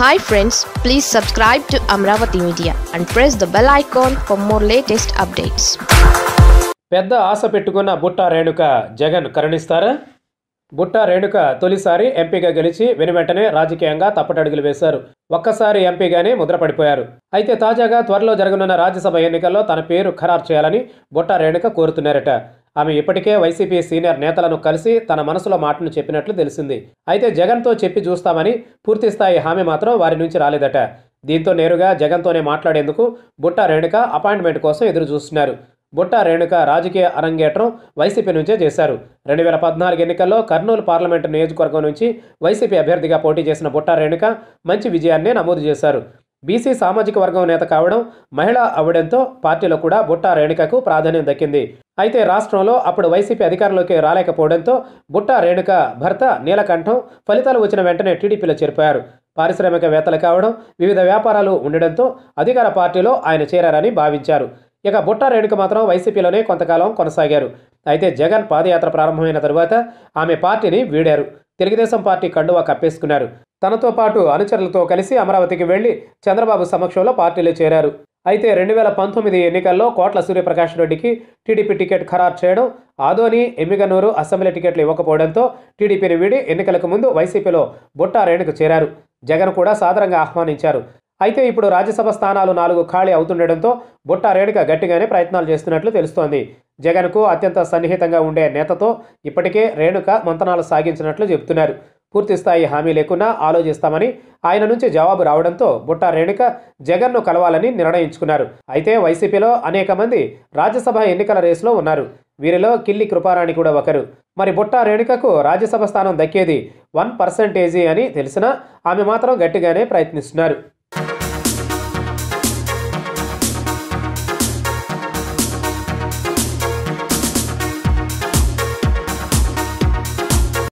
hi friends please subscribe to Amaravati media and press the bell icon for more latest updates పెద్ద ఆశ పెట్టుకున్న బుట్ట రేణుక జగన్ కరుణిస్తారా బుట్ట రేణుక తొలిసారి ఎంపీగా గెలిచి వెను వెంటనే రాజకీయంగా తప్పటడుగులు వేశారు ఒక్కసారి ఎంపీగానే ముద్రపడిపోయారు అయితే తాజాగా త్వరలో జరగనున్న రాజ్యసభ ఎన్నికల్లో తన పేరు ఖరారు చేయాలని బుట్ట రేణుక కోరుతున్నారట ఆమె ఇప్పటికే వైసీపీ సీనియర్ నేతలను కలిసి తన మనసులో మాటను చెప్పినట్లు తెలిసింది అయితే జగన్తో చెప్పి చూస్తామని పూర్తిస్థాయి హామీ మాత్రం వారి నుంచి రాలేదట దీంతో నేరుగా జగన్తోనే మాట్లాడేందుకు బుట్ట రేణుక అపాయింట్మెంట్ కోసం ఎదురు చూస్తున్నారు బుట్ట రేణుక రాజకీయ అరంగేట్రం వైసీపీ నుంచే చేశారు రెండు వేల పద్నాలుగు ఎన్నికల్లో కర్నూలు పార్లమెంటు నియోజకవర్గం నుంచి వైసీపీ అభ్యర్థిగా పోటీ చేసిన బుట్ట రేణుక మంచి విజయాన్నే నమోదు చేశారు బీసీ సామాజిక వర్గం నేత కావడం మహిళ అవడంతో పార్టీలో కూడా బుట్ట రేణుకకు ప్రాధాన్యం దక్కింది అయితే రాష్ట్రంలో అప్పుడు వైసీపీ అధికారంలోకి రాలేకపోవడంతో బుట్ట రేణుక భర్త నీలకంఠం ఫలితాలు వచ్చిన వెంటనే టీడీపీలో చేరిపోయారు పారిశ్రామికవేత్తలు కావడం వివిధ వ్యాపారాలు ఉండడంతో అధికార పార్టీలో ఆయన చేరారని భావించారు ఇక బుట్ట రేణుక మాత్రం వైసీపీలోనే కొంతకాలం కొనసాగారు అయితే జగన్ పాదయాత్ర ప్రారంభమైన తరువాత ఆమె పార్టీని వీడారు తెలుగుదేశం పార్టీ కండువా కప్పేసుకున్నారు తనతో పాటు అనుచరులతో కలిసి అమరావతికి వెళ్లి చంద్రబాబు సమక్షంలో పార్టీలో చేరారు అయితే రెండు వేల పంతొమ్మిది ఎన్నికల్లో కోట్ల సూర్యప్రకాష్ రెడ్డికి టీడీపీ టికెట్ ఖరారు చేయడం ఆదోని ఎమ్మిగనూరు అసెంబ్లీ టికెట్లు ఇవ్వకపోవడంతో టీడీపీని వీడి ఎన్నికలకు ముందు వైసీపీలో బుట్టారేణుకు చేరారు జగన్ కూడా సాదరంగా ఆహ్వానించారు అయితే ఇప్పుడు రాజ్యసభ స్థానాలు నాలుగు ఖాళీ అవుతుండటంతో బుట్టా రేణుక గట్టిగానే ప్రయత్నాలు చేస్తున్నట్లు తెలుస్తోంది జగన్కు అత్యంత సన్నిహితంగా ఉండే నేతతో ఇప్పటికే రేణుక మంతనాలు సాగించినట్లు చెబుతున్నారు పూర్తిస్థాయి హామీ లేకున్నా ఆలోచిస్తామని ఆయన నుంచి జవాబు రావడంతో బుట్ట రేణుక జగన్ను కలవాలని నిర్ణయించుకున్నారు అయితే వైసీపీలో అనేక మంది రాజ్యసభ ఎన్నికల రేసులో ఉన్నారు వీరిలో కిల్లి కృపారాణి కూడా ఒకరు మరి బుట్ట రేణుకకు రాజ్యసభ స్థానం దక్కేది వన్ పర్సెంటేజీ అని తెలిసినా ఆమె మాత్రం గట్టిగానే ప్రయత్నిస్తున్నారు